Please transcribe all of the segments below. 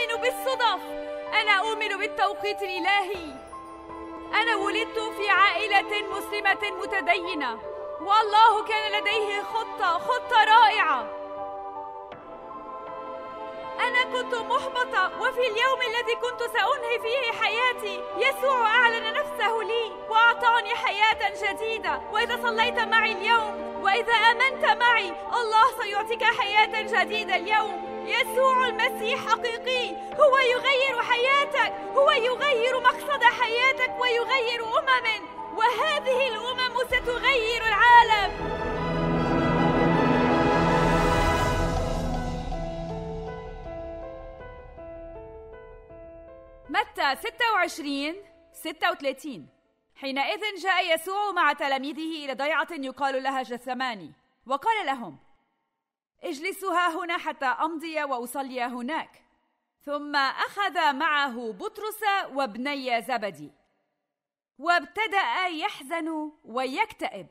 أؤمن بالصدف أنا أؤمن بالتوقيت الإلهي أنا ولدت في عائلة مسلمة متدينة والله كان لديه خطة خطة رائعة أنا كنت محبطة وفي اليوم الذي كنت سأنهي فيه حياتي يسوع أعلن نفسه لي وأعطاني حياة جديدة وإذا صليت معي اليوم وإذا آمنت معي الله سيعطيك حياة جديدة اليوم يسوع المسيح حقيقي هو يغير حياتك هو يغير مقصد حياتك ويغير أمم وهذه الأمم ستغير العالم متى 26 36 حينئذ جاء يسوع مع تلاميذه إلى ضيعة يقال لها جثماني وقال لهم اجلسها هنا حتى امضي واصلي هناك ثم اخذ معه بطرس وابني زبدي وابتدا يحزن ويكتئب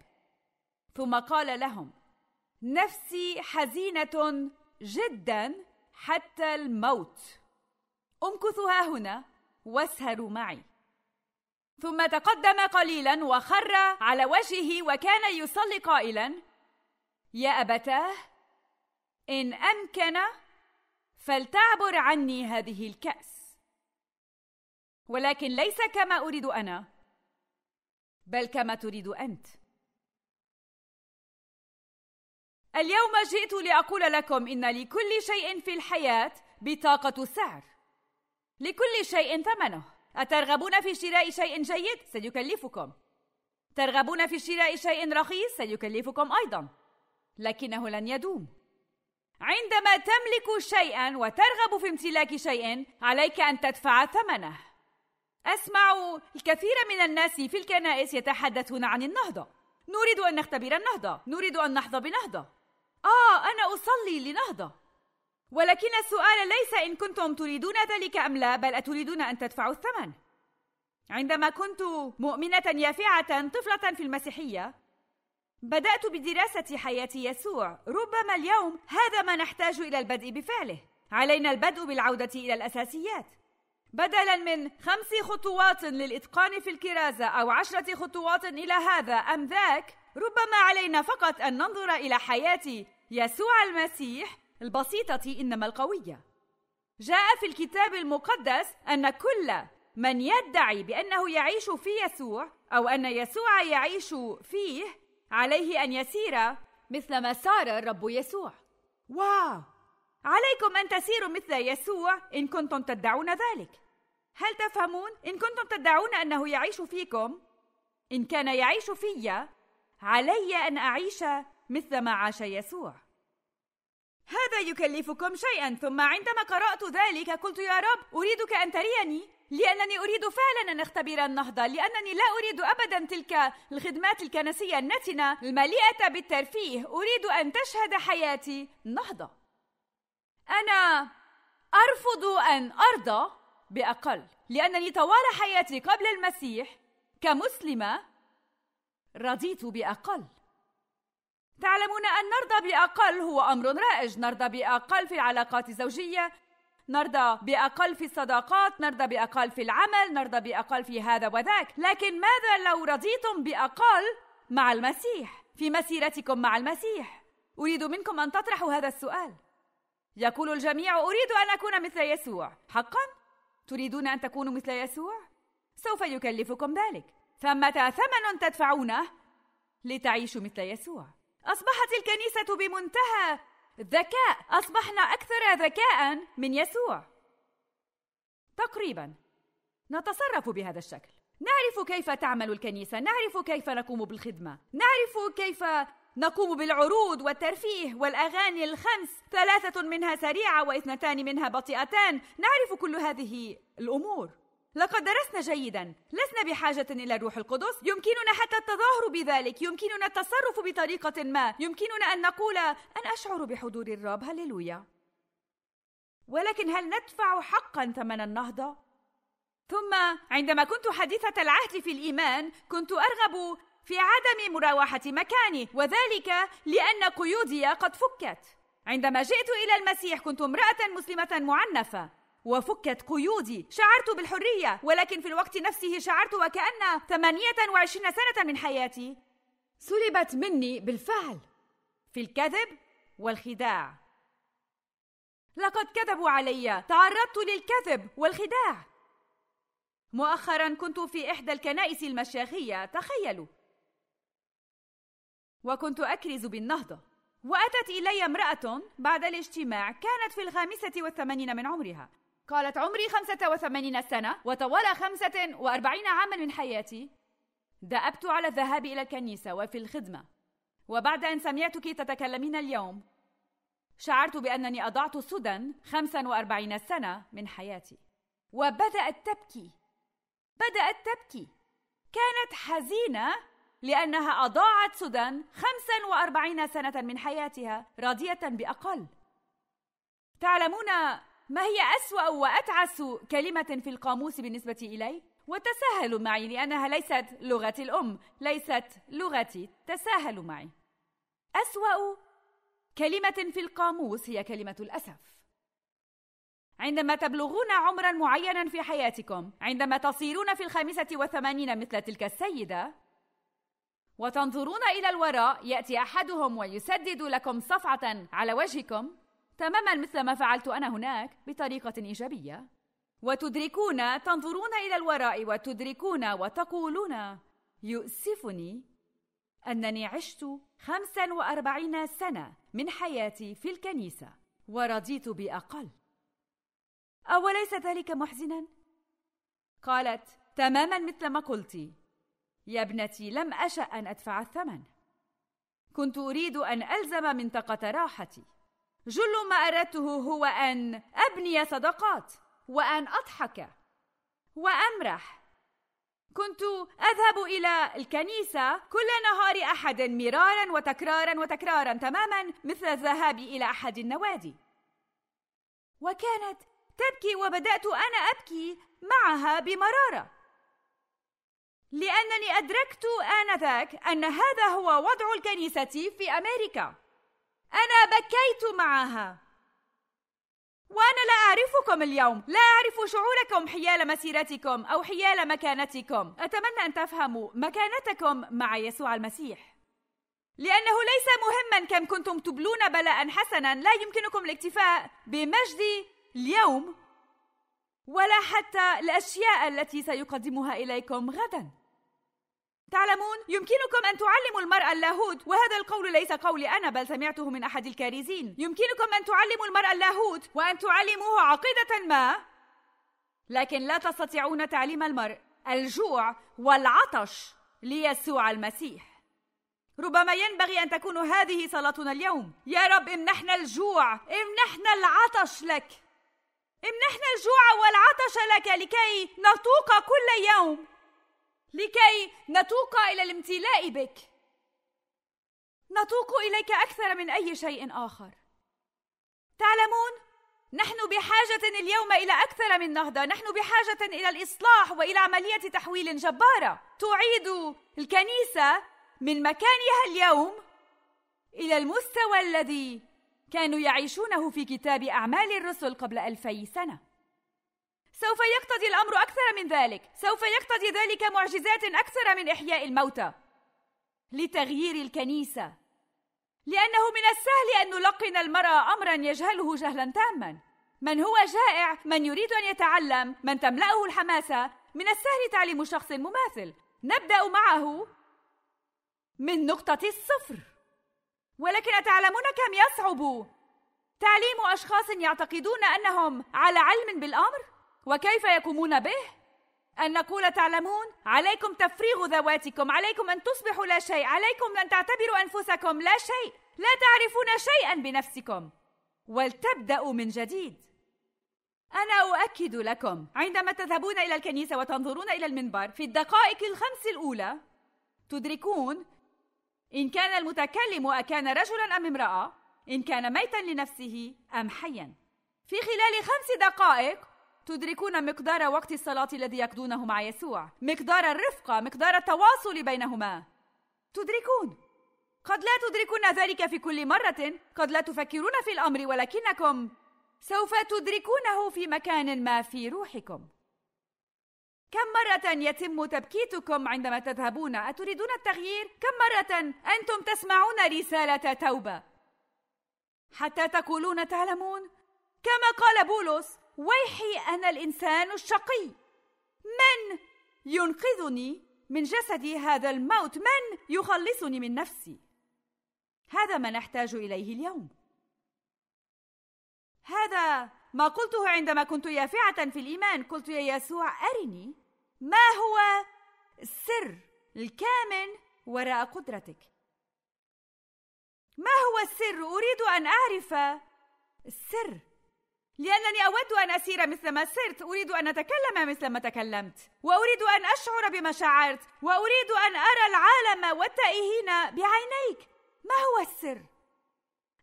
ثم قال لهم نفسي حزينه جدا حتى الموت امكثها هنا واسهروا معي ثم تقدم قليلا وخر على وجهه وكان يصلي قائلا يا ابتاه إن أمكن فلتعبر عني هذه الكأس ولكن ليس كما أريد أنا بل كما تريد أنت اليوم جئت لأقول لكم إن لكل شيء في الحياة بطاقة سعر لكل شيء ثمنه أترغبون في شراء شيء جيد؟ سيكلفكم ترغبون في شراء شيء رخيص؟ سيكلفكم أيضا لكنه لن يدوم عندما تملك شيئا وترغب في امتلاك شيء عليك ان تدفع ثمنه اسمع الكثير من الناس في الكنائس يتحدثون عن النهضه نريد ان نختبر النهضه نريد ان نحظى بنهضه اه انا اصلي لنهضه ولكن السؤال ليس ان كنتم تريدون ذلك ام لا بل اتريدون ان تدفعوا الثمن عندما كنت مؤمنه يافعه طفله في المسيحيه بدأت بدراسة حياة يسوع ربما اليوم هذا ما نحتاج إلى البدء بفعله علينا البدء بالعودة إلى الأساسيات بدلا من خمس خطوات للإتقان في الكرازة أو عشرة خطوات إلى هذا أم ذاك ربما علينا فقط أن ننظر إلى حياة يسوع المسيح البسيطة إنما القوية جاء في الكتاب المقدس أن كل من يدعي بأنه يعيش في يسوع أو أن يسوع يعيش فيه عليه أن يسير مثلما سار الرب يسوع واو عليكم أن تسيروا مثل يسوع إن كنتم تدعون ذلك هل تفهمون إن كنتم تدعون أنه يعيش فيكم إن كان يعيش في علي أن أعيش مثل ما عاش يسوع هذا يكلفكم شيئا ثم عندما قرأت ذلك قلت يا رب أريدك أن تريني لأنني أريد فعلا أن أختبر النهضة لأنني لا أريد أبدا تلك الخدمات الكنسية النتنة المليئة بالترفيه أريد أن تشهد حياتي نهضة أنا أرفض أن أرضى بأقل لأنني طوال حياتي قبل المسيح كمسلمة رضيت بأقل تعلمون أن نرضى بأقل هو أمر رائج نرضى بأقل في العلاقات الزوجية نرضى بأقل في الصداقات نرضى بأقل في العمل نرضى بأقل في هذا وذاك لكن ماذا لو رضيتم بأقل مع المسيح في مسيرتكم مع المسيح أريد منكم أن تطرحوا هذا السؤال يقول الجميع أريد أن أكون مثل يسوع حقا؟ تريدون أن تكونوا مثل يسوع؟ سوف يكلفكم ذلك ثمة ثمن تدفعونه لتعيشوا مثل يسوع أصبحت الكنيسة بمنتهى ذكاء أصبحنا أكثر ذكاء من يسوع تقريبا نتصرف بهذا الشكل نعرف كيف تعمل الكنيسة نعرف كيف نقوم بالخدمة نعرف كيف نقوم بالعروض والترفيه والأغاني الخمس ثلاثة منها سريعة واثنتان منها بطيئتان نعرف كل هذه الأمور لقد درسنا جيدا لسنا بحاجة إلى الروح القدس يمكننا حتى التظاهر بذلك يمكننا التصرف بطريقة ما يمكننا أن نقول أن أشعر بحضور الرب هللويا ولكن هل ندفع حقا ثمن النهضة؟ ثم عندما كنت حديثة العهد في الإيمان كنت أرغب في عدم مراوحة مكاني وذلك لأن قيودي قد فكت عندما جئت إلى المسيح كنت امرأة مسلمة معنفة وفكت قيودي شعرت بالحرية ولكن في الوقت نفسه شعرت وكأن 28 سنة من حياتي سلبت مني بالفعل في الكذب والخداع لقد كذبوا علي تعرضت للكذب والخداع مؤخرا كنت في إحدى الكنائس المشاخية تخيلوا وكنت أكرز بالنهضة وأتت إلي امرأة بعد الاجتماع كانت في الخامسة والثمانين من عمرها قالت عمري 85 سنة وطوال 45 عاما من حياتي دأبت على الذهاب إلى الكنيسة وفي الخدمة وبعد أن سمعتك تتكلمين اليوم شعرت بأنني أضعت سدى 45 سنة من حياتي وبدأت تبكي بدأت تبكي كانت حزينة لأنها أضاعت سدى 45 سنة من حياتها راضية بأقل تعلمون ما هي أسوأ وأتعس كلمة في القاموس بالنسبة إلي؟ وتساهلوا معي لأنها ليست لغتي الأم ليست لغتي تساهلوا معي أسوأ كلمة في القاموس هي كلمة الأسف عندما تبلغون عمرا معينا في حياتكم عندما تصيرون في الخامسة والثمانين مثل تلك السيدة وتنظرون إلى الوراء يأتي أحدهم ويسدد لكم صفعة على وجهكم تماما مثل ما فعلت انا هناك بطريقه ايجابيه وتدركون تنظرون الى الوراء وتدركون وتقولون يؤسفني انني عشت 45 سنه من حياتي في الكنيسه ورضيت باقل اوليس ذلك محزنا قالت تماما مثل ما قلت يا ابنتي لم اشا ان ادفع الثمن كنت اريد ان الزم منطقه راحتي جل ما اردته هو ان ابني صداقات وان اضحك وامرح كنت اذهب الى الكنيسه كل نهار احد مرارا وتكرارا وتكرارا تماما مثل الذهاب الى احد النوادي وكانت تبكي وبدات انا ابكي معها بمراره لانني ادركت انذاك ان هذا هو وضع الكنيسه في امريكا أنا بكيت معها وأنا لا أعرفكم اليوم لا أعرف شعوركم حيال مسيرتكم أو حيال مكانتكم أتمنى أن تفهموا مكانتكم مع يسوع المسيح لأنه ليس مهما كم كنتم تبلون بلاء حسنا لا يمكنكم الاكتفاء بمجد اليوم ولا حتى الأشياء التي سيقدمها إليكم غدا تعلمون يمكنكم أن تعلموا المرأة اللاهوت وهذا القول ليس قولي أنا بل سمعته من أحد الكاريزين يمكنكم أن تعلموا المرأة اللاهوت وأن تعلموه عقيدة ما لكن لا تستطيعون تعليم المرء الجوع والعطش ليسوع المسيح ربما ينبغي أن تكون هذه صلاتنا اليوم يا رب امنحنا الجوع امنحنا العطش لك امنحنا الجوع والعطش لك لكي نطوق كل يوم لكي نتوق الى الامتلاء بك نتوق اليك اكثر من اي شيء اخر تعلمون نحن بحاجه اليوم الى اكثر من نهضه نحن بحاجه الى الاصلاح والى عمليه تحويل جباره تعيد الكنيسه من مكانها اليوم الى المستوى الذي كانوا يعيشونه في كتاب اعمال الرسل قبل الفي سنه سوف يقتضي الامر اكثر من ذلك سوف يقتضي ذلك معجزات اكثر من احياء الموتى لتغيير الكنيسه لانه من السهل ان نلقن المراه امرا يجهله جهلا تاما من هو جائع من يريد ان يتعلم من تملاه الحماسه من السهل تعليم شخص مماثل نبدا معه من نقطه الصفر ولكن اتعلمون كم يصعب تعليم اشخاص يعتقدون انهم على علم بالامر وكيف يقومون به؟ أن نقول تعلمون عليكم تفريغ ذواتكم عليكم أن تصبحوا لا شيء عليكم أن تعتبروا أنفسكم لا شيء لا تعرفون شيئا بنفسكم ولتبدأوا من جديد أنا أؤكد لكم عندما تذهبون إلى الكنيسة وتنظرون إلى المنبر في الدقائق الخمس الأولى تدركون إن كان المتكلم أكان رجلا أم امرأة إن كان ميتا لنفسه أم حيا في خلال خمس دقائق تدركون مقدار وقت الصلاة الذي يقضونه مع يسوع مقدار الرفقة مقدار التواصل بينهما تدركون قد لا تدركون ذلك في كل مرة قد لا تفكرون في الأمر ولكنكم سوف تدركونه في مكان ما في روحكم كم مرة يتم تبكيتكم عندما تذهبون؟ أتريدون التغيير؟ كم مرة أنتم تسمعون رسالة توبة؟ حتى تقولون تعلمون؟ كما قال بولس ويحي أنا الإنسان الشقي من ينقذني من جسدي هذا الموت من يخلصني من نفسي هذا ما نحتاج إليه اليوم هذا ما قلته عندما كنت يافعة في الإيمان قلت يا يسوع أرني ما هو السر الكامن وراء قدرتك ما هو السر أريد أن أعرف السر لأنني أود أن أسير مثل ما سرت، أريد أن أتكلم مثل ما تكلمت، وأريد أن أشعر بما شعرت، وأريد أن أرى العالم والتائهين بعينيك. ما هو السر؟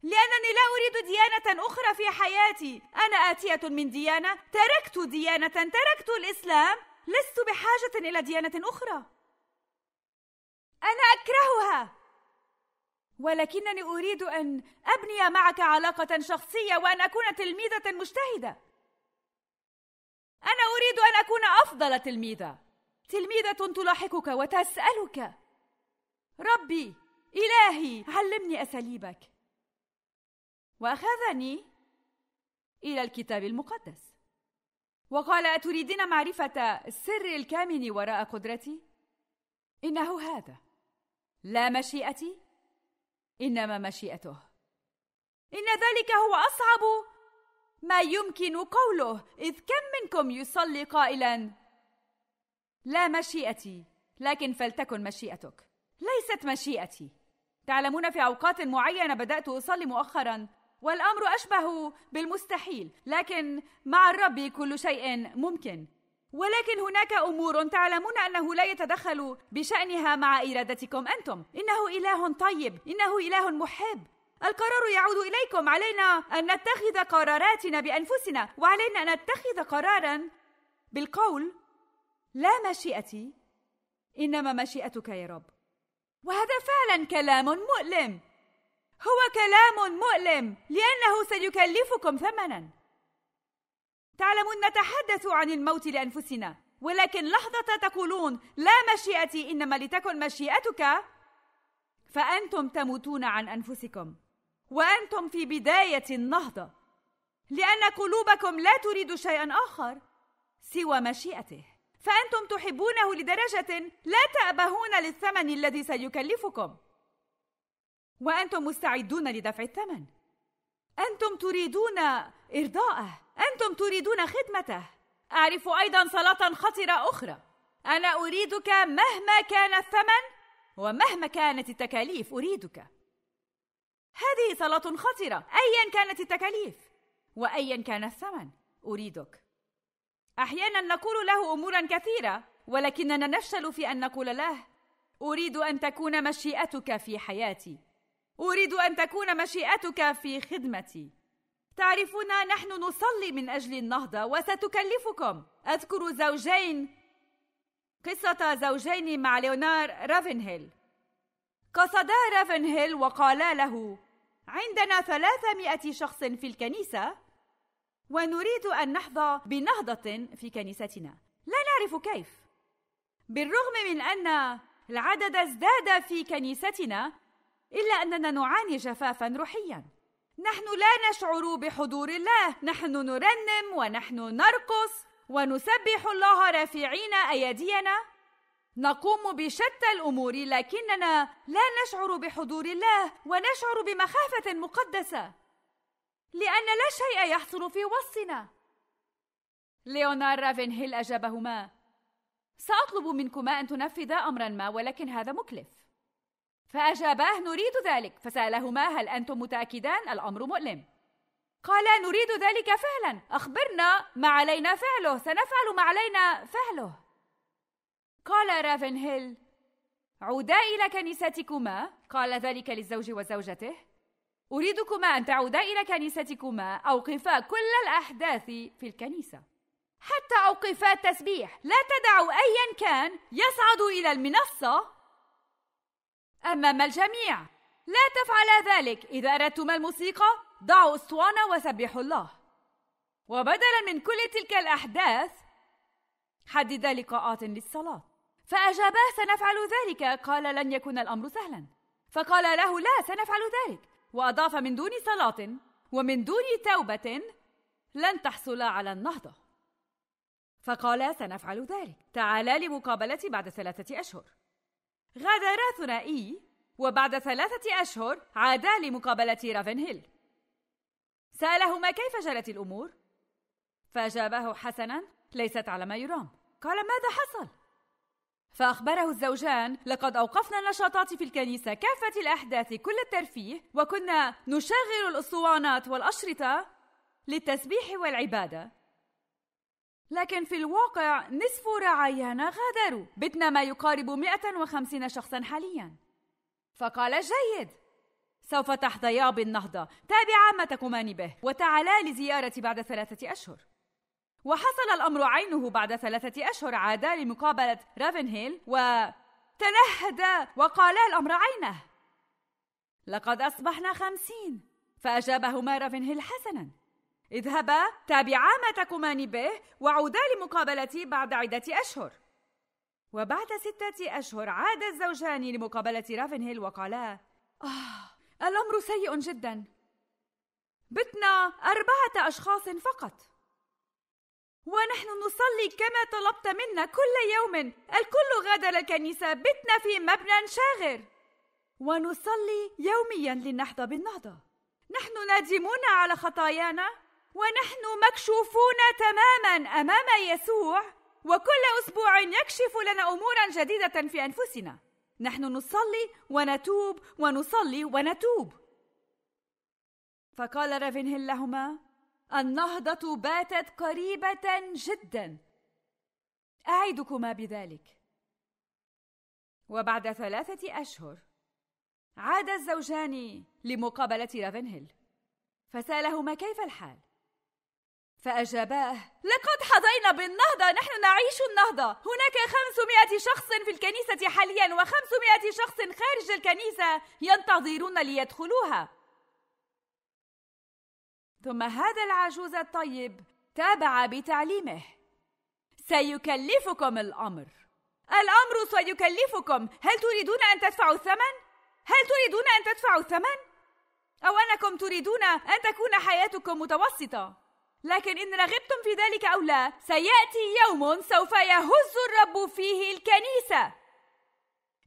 لأنني لا أريد ديانة أخرى في حياتي، أنا آتية من ديانة، تركت ديانة، تركت الإسلام، لست بحاجة إلى ديانة أخرى. أنا أكرهها، ولكنني اريد ان ابني معك علاقه شخصيه وان اكون تلميذه مجتهده انا اريد ان اكون افضل تلميذه تلميذه تلاحقك وتسالك ربي الهي علمني اساليبك واخذني الى الكتاب المقدس وقال اتريدين معرفه السر الكامن وراء قدرتي انه هذا لا مشيئتي انما مشيئته ان ذلك هو اصعب ما يمكن قوله اذ كم منكم يصلي قائلا لا مشيئتي لكن فلتكن مشيئتك ليست مشيئتي تعلمون في اوقات معينه بدات اصلي مؤخرا والامر اشبه بالمستحيل لكن مع الرب كل شيء ممكن ولكن هناك امور تعلمون انه لا يتدخل بشانها مع ارادتكم انتم انه اله طيب انه اله محب القرار يعود اليكم علينا ان نتخذ قراراتنا بانفسنا وعلينا ان نتخذ قرارا بالقول لا مشيئتي انما مشيئتك يا رب وهذا فعلا كلام مؤلم هو كلام مؤلم لانه سيكلفكم ثمنا تعلمون نتحدث عن الموت لانفسنا ولكن لحظه تقولون لا مشيئتي انما لتكن مشيئتك فانتم تموتون عن انفسكم وانتم في بدايه النهضه لان قلوبكم لا تريد شيئا اخر سوى مشيئته فانتم تحبونه لدرجه لا تابهون للثمن الذي سيكلفكم وانتم مستعدون لدفع الثمن انتم تريدون ارضاءه انتم تريدون خدمته اعرف ايضا صلاه خطره اخرى انا اريدك مهما كان الثمن ومهما كانت التكاليف اريدك هذه صلاه خطره ايا كانت التكاليف وايا كان الثمن اريدك احيانا نقول له امورا كثيره ولكننا نفشل في ان نقول له اريد ان تكون مشيئتك في حياتي اريد ان تكون مشيئتك في خدمتي تعرفون نحن نصلي من أجل النهضة وستكلفكم أذكر زوجين قصة زوجين مع ليونار رافنهيل قصدا رافنهيل وقالا له عندنا ثلاثمائة شخص في الكنيسة ونريد أن نحظى بنهضة في كنيستنا لا نعرف كيف بالرغم من أن العدد ازداد في كنيستنا إلا أننا نعاني جفافا روحيا نحن لا نشعر بحضور الله نحن نرنم ونحن نرقص ونسبح الله رافعين ايدينا نقوم بشتى الامور لكننا لا نشعر بحضور الله ونشعر بمخافه مقدسه لان لا شيء يحصل في وسطنا ليونار رافنهيل اجابهما ساطلب منكما ان تنفذا امرا ما ولكن هذا مكلف فأجاباه نريد ذلك فسألهما هل أنتم متأكدان الأمر مؤلم قالا نريد ذلك فعلا أخبرنا ما علينا فعله سنفعل ما علينا فعله قال رافن هيل عودا إلى كنيستكما قال ذلك للزوج وزوجته أريدكما أن تعودا إلى كنيستكما أوقفا كل الأحداث في الكنيسة حتى أوقفا التسبيح لا تدعوا أيا كان يصعد إلى المنصة أمام الجميع لا تفعل ذلك إذا أردتم الموسيقى ضعوا أسطوانة وسبحوا الله وبدلا من كل تلك الأحداث حددا لقاءات للصلاة فأجابا سنفعل ذلك قال لن يكون الأمر سهلا فقال له لا سنفعل ذلك وأضاف من دون صلاة ومن دون توبة لن تحصلا على النهضة فقال سنفعل ذلك تعالا لمقابلتي بعد ثلاثة أشهر غادرا ثنائي وبعد ثلاثة أشهر عادا لمقابلة هيل سألهما كيف جرت الأمور؟ فأجابه حسنا ليست على ما يرام قال ماذا حصل؟ فأخبره الزوجان لقد أوقفنا النشاطات في الكنيسة كافة الأحداث كل الترفيه وكنا نشغل الأسطوانات والأشرطة للتسبيح والعبادة لكن في الواقع نصف رعايانا غادروا بتنا ما يقارب 150 شخصا حاليا فقال جيد سوف تحظيا بالنهضة تابعا ما تقومان به وتعالا لزيارتي بعد ثلاثة أشهر وحصل الأمر عينه بعد ثلاثة أشهر عادا لمقابلة رافنهيل وتنهدا وقالا الأمر عينه لقد أصبحنا خمسين فأجابهما رافنهيل حسنا اذهبا تابعا ما تقومان به وعودا لمقابلتي بعد عدة أشهر وبعد ستة أشهر عاد الزوجان لمقابلة رافنهيل وقالا آه الأمر سيء جدا بتنا أربعة أشخاص فقط ونحن نصلي كما طلبت منا كل يوم الكل غادر الكنيسة بتنا في مبنى شاغر ونصلي يوميا لنحظى بالنهضة نحن نادمون على خطايانا ونحن مكشوفون تماما امام يسوع وكل اسبوع يكشف لنا امورا جديده في انفسنا نحن نصلي ونتوب ونصلي ونتوب فقال رافنهيل لهما النهضه باتت قريبه جدا اعدكما بذلك وبعد ثلاثه اشهر عاد الزوجان لمقابله رافنهيل فسالهما كيف الحال فأجاباه لقد حظينا بالنهضة نحن نعيش النهضة هناك 500 شخص في الكنيسة حاليا و500 شخص خارج الكنيسة ينتظرون ليدخلوها ثم هذا العجوز الطيب تابع بتعليمه سيكلفكم الأمر الأمر سيكلفكم هل تريدون أن تدفعوا الثمن؟ هل تريدون أن تدفعوا الثمن؟ أو أنكم تريدون أن تكون حياتكم متوسطة؟ لكن إن رغبتم في ذلك أو لا سيأتي يوم سوف يهز الرب فيه الكنيسة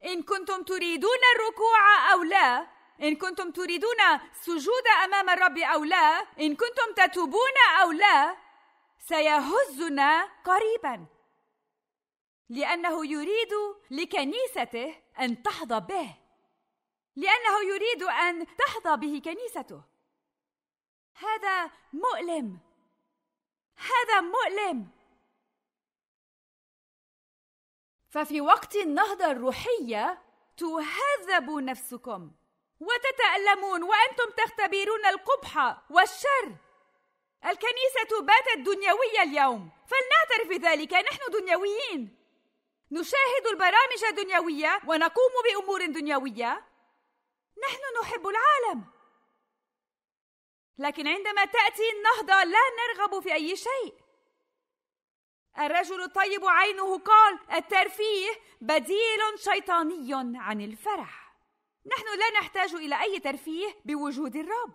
إن كنتم تريدون الركوع أو لا إن كنتم تريدون السجود أمام الرب أو لا إن كنتم تتوبون أو لا سيهزنا قريبا لأنه يريد لكنيسته أن تحظى به لأنه يريد أن تحظى به كنيسته هذا مؤلم هذا مؤلم ففي وقت النهضة الروحية تهذب نفسكم وتتألمون وأنتم تختبرون القبح والشر الكنيسة باتت دنيوية اليوم فلنعترف بذلك نحن دنيويين نشاهد البرامج الدنيوية ونقوم بأمور دنيوية نحن نحب العالم لكن عندما تأتي النهضة لا نرغب في أي شيء الرجل الطيب عينه قال الترفيه بديل شيطاني عن الفرح نحن لا نحتاج الى اي ترفيه بوجود الرب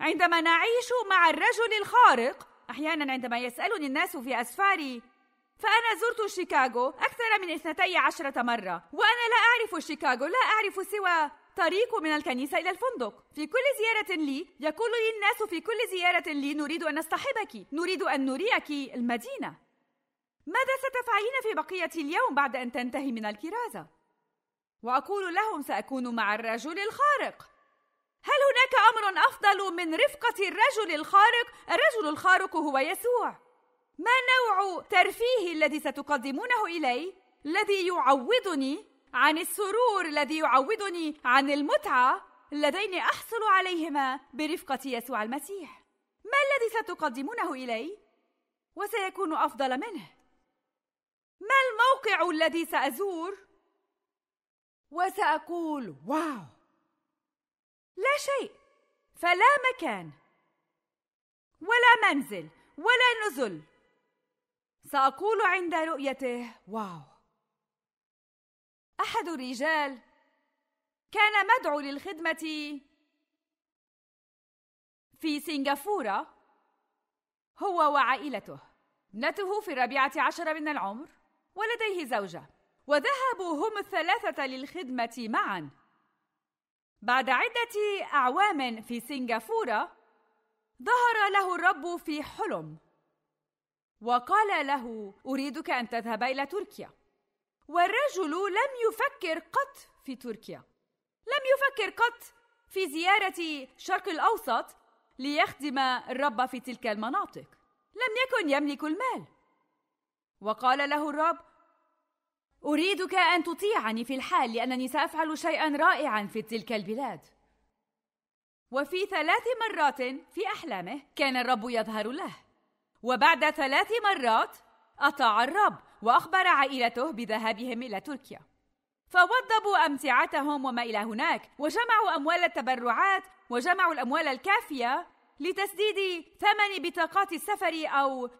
عندما نعيش مع الرجل الخارق احيانا عندما يسالني الناس في اسفاري فانا زرت شيكاغو اكثر من اثنتي عشره مره وانا لا اعرف شيكاغو لا اعرف سوى طريق من الكنيسة إلى الفندق في كل زيارة لي يقول لي الناس في كل زيارة لي نريد أن نصطحبك نريد أن نريك المدينة ماذا ستفعلين في بقية اليوم بعد أن تنتهي من الكرازة؟ وأقول لهم سأكون مع الرجل الخارق هل هناك أمر أفضل من رفقة الرجل الخارق؟ الرجل الخارق هو يسوع ما نوع ترفيه الذي ستقدمونه إلي الذي يعوضني عن السرور الذي يعوضني عن المتعه اللذين احصل عليهما برفقه يسوع المسيح ما الذي ستقدمونه الي وسيكون افضل منه ما الموقع الذي سازور وساقول واو لا شيء فلا مكان ولا منزل ولا نزل ساقول عند رؤيته واو احد الرجال كان مدعو للخدمه في سنغافوره هو وعائلته ابنته في الرابعه عشر من العمر ولديه زوجه وذهبوا هم الثلاثه للخدمه معا بعد عده اعوام في سنغافوره ظهر له الرب في حلم وقال له اريدك ان تذهب الى تركيا والرجل لم يفكر قط في تركيا لم يفكر قط في زيارة شرق الأوسط ليخدم الرب في تلك المناطق لم يكن يملك المال وقال له الرب أريدك أن تطيعني في الحال لأنني سأفعل شيئا رائعا في تلك البلاد وفي ثلاث مرات في أحلامه كان الرب يظهر له وبعد ثلاث مرات أطاع الرب وأخبر عائلته بذهابهم إلى تركيا فوضبوا أمتعتهم وما إلى هناك وجمعوا أموال التبرعات وجمعوا الأموال الكافية لتسديد ثمن بطاقات السفر أو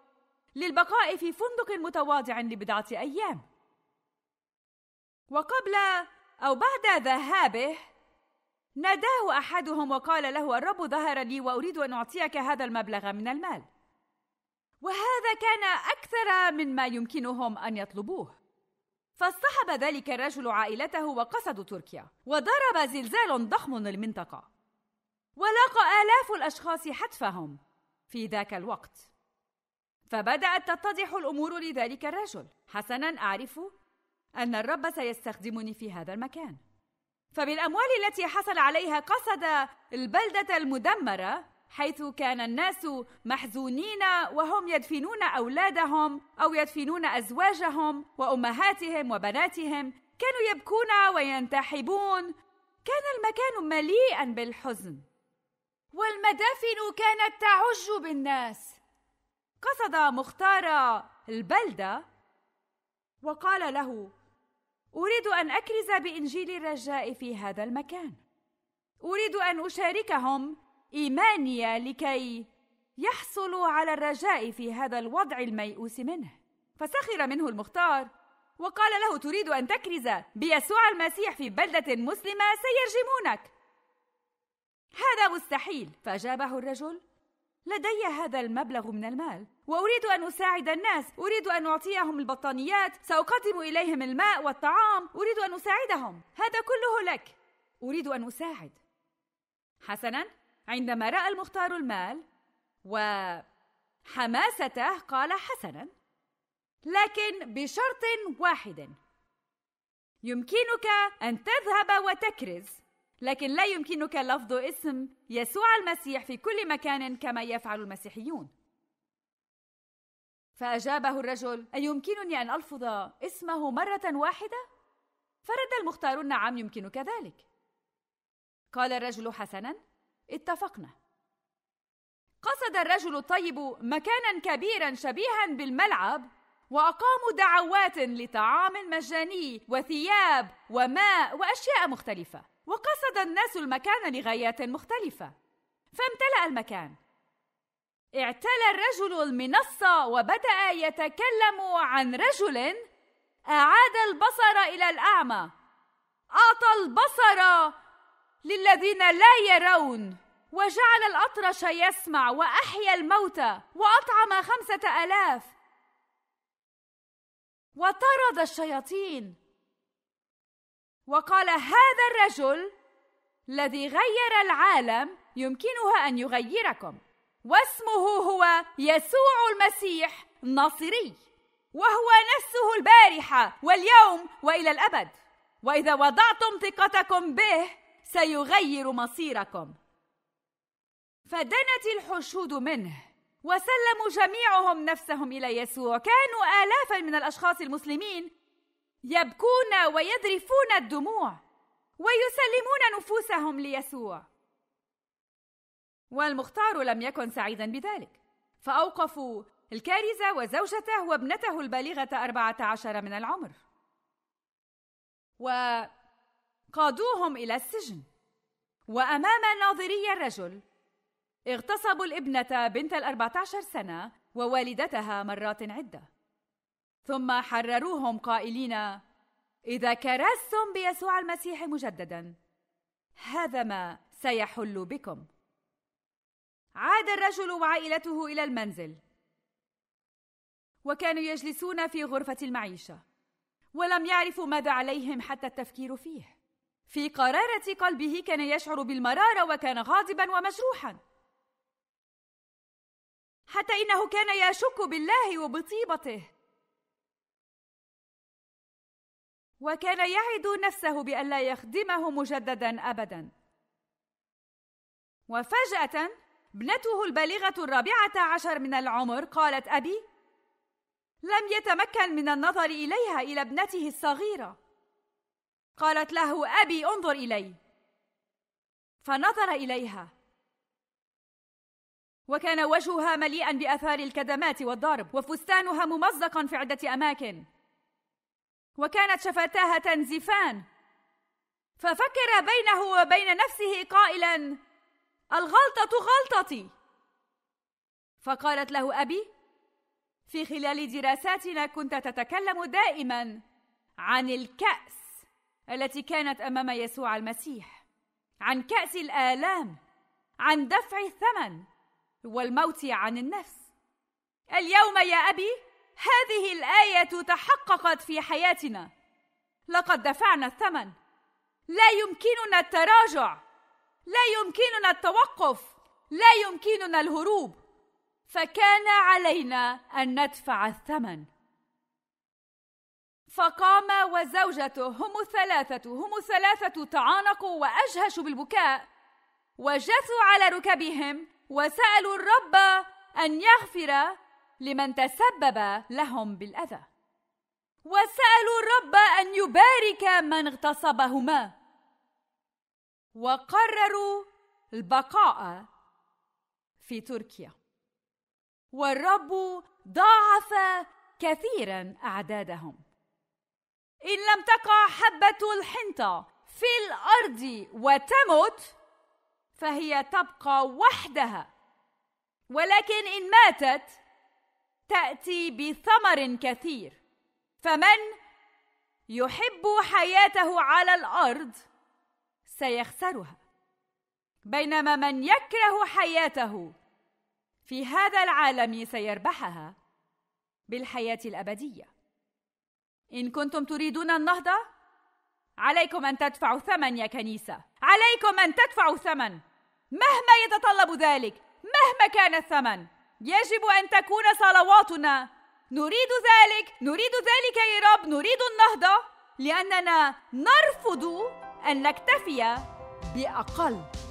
للبقاء في فندق متواضع لبضعة أيام وقبل أو بعد ذهابه ناداه أحدهم وقال له الرب ظهر لي وأريد أن أعطيك هذا المبلغ من المال وهذا كان اكثر مما يمكنهم ان يطلبوه فاصطحب ذلك الرجل عائلته وقصدوا تركيا وضرب زلزال ضخم المنطقه ولاقى الاف الاشخاص حتفهم في ذاك الوقت فبدات تتضح الامور لذلك الرجل حسنا اعرف ان الرب سيستخدمني في هذا المكان فبالاموال التي حصل عليها قصد البلده المدمره حيث كان الناس محزونين وهم يدفنون اولادهم او يدفنون ازواجهم وامهاتهم وبناتهم كانوا يبكون وينتحبون كان المكان مليئا بالحزن والمدافن كانت تعج بالناس قصد مختار البلده وقال له اريد ان اكرز بانجيل الرجاء في هذا المكان اريد ان اشاركهم إيمانية لكي يحصل على الرجاء في هذا الوضع الميؤوس منه فسخر منه المختار وقال له تريد أن تكرز بيسوع المسيح في بلدة مسلمة سيرجمونك هذا مستحيل فأجابه الرجل لدي هذا المبلغ من المال وأريد أن أساعد الناس أريد أن أعطيهم البطانيات سأقدم إليهم الماء والطعام أريد أن أساعدهم هذا كله لك أريد أن أساعد حسنا عندما راى المختار المال وحماسته قال حسنا لكن بشرط واحد يمكنك ان تذهب وتكرز لكن لا يمكنك لفظ اسم يسوع المسيح في كل مكان كما يفعل المسيحيون فاجابه الرجل ايمكنني ان الفظ اسمه مره واحده فرد المختار نعم يمكنك ذلك قال الرجل حسنا اتفقنا قصد الرجل الطيب مكانا كبيرا شبيها بالملعب واقاموا دعوات لطعام مجاني وثياب وماء واشياء مختلفه وقصد الناس المكان لغايات مختلفه فامتلا المكان اعتلى الرجل المنصه وبدا يتكلم عن رجل اعاد البصر الى الاعمى اعطى البصر للذين لا يرون وجعل الأطرش يسمع وأحيا الموتى وأطعم خمسة ألاف وطرد الشياطين وقال هذا الرجل الذي غير العالم يمكنها أن يغيركم واسمه هو يسوع المسيح الناصري وهو نفسه البارحة واليوم وإلى الأبد وإذا وضعتم ثقتكم به سيغير مصيركم فدنت الحشود منه وسلموا جميعهم نفسهم الى يسوع كانوا الافا من الاشخاص المسلمين يبكون ويذرفون الدموع ويسلمون نفوسهم ليسوع والمختار لم يكن سعيدا بذلك فاوقفوا الكارزه وزوجته وابنته البالغه اربعه عشر من العمر و قادوهم الى السجن وامام ناظري الرجل اغتصبوا الابنه بنت الاربعه عشر سنه ووالدتها مرات عده ثم حرروهم قائلين اذا كرستم بيسوع المسيح مجددا هذا ما سيحل بكم عاد الرجل وعائلته الى المنزل وكانوا يجلسون في غرفه المعيشه ولم يعرفوا ماذا عليهم حتى التفكير فيه في قرارة قلبه كان يشعر بالمرارة وكان غاضبا ومجروحا حتى إنه كان يشك بالله وبطيبته وكان يعد نفسه بأن لا يخدمه مجددا أبدا وفجأة ابنته البالغة الرابعة عشر من العمر قالت أبي لم يتمكن من النظر إليها إلى ابنته الصغيرة قالت له ابي انظر الي فنظر اليها وكان وجهها مليئا باثار الكدمات والضرب وفستانها ممزقا في عده اماكن وكانت شفتاها تنزفان ففكر بينه وبين نفسه قائلا الغلطه غلطتي فقالت له ابي في خلال دراساتنا كنت تتكلم دائما عن الكاس التي كانت امام يسوع المسيح عن كاس الالام عن دفع الثمن والموت عن النفس اليوم يا ابي هذه الايه تحققت في حياتنا لقد دفعنا الثمن لا يمكننا التراجع لا يمكننا التوقف لا يمكننا الهروب فكان علينا ان ندفع الثمن فقام وزوجته هم الثلاثة هم الثلاثة تعانقوا وأجهشوا بالبكاء وجثوا على ركبهم وسألوا الرب أن يغفر لمن تسبب لهم بالأذى وسألوا الرب أن يبارك من اغتصبهما وقرروا البقاء في تركيا والرب ضاعف كثيرا أعدادهم إن لم تقع حبة الحنطة في الأرض وتمت فهي تبقى وحدها ولكن إن ماتت تأتي بثمر كثير فمن يحب حياته على الأرض سيخسرها بينما من يكره حياته في هذا العالم سيربحها بالحياة الأبدية إن كنتم تريدون النهضة عليكم أن تدفعوا ثمن يا كنيسة عليكم أن تدفعوا ثمن مهما يتطلب ذلك مهما كان الثمن يجب أن تكون صلواتنا نريد ذلك نريد ذلك يا رب نريد النهضة لأننا نرفض أن نكتفي بأقل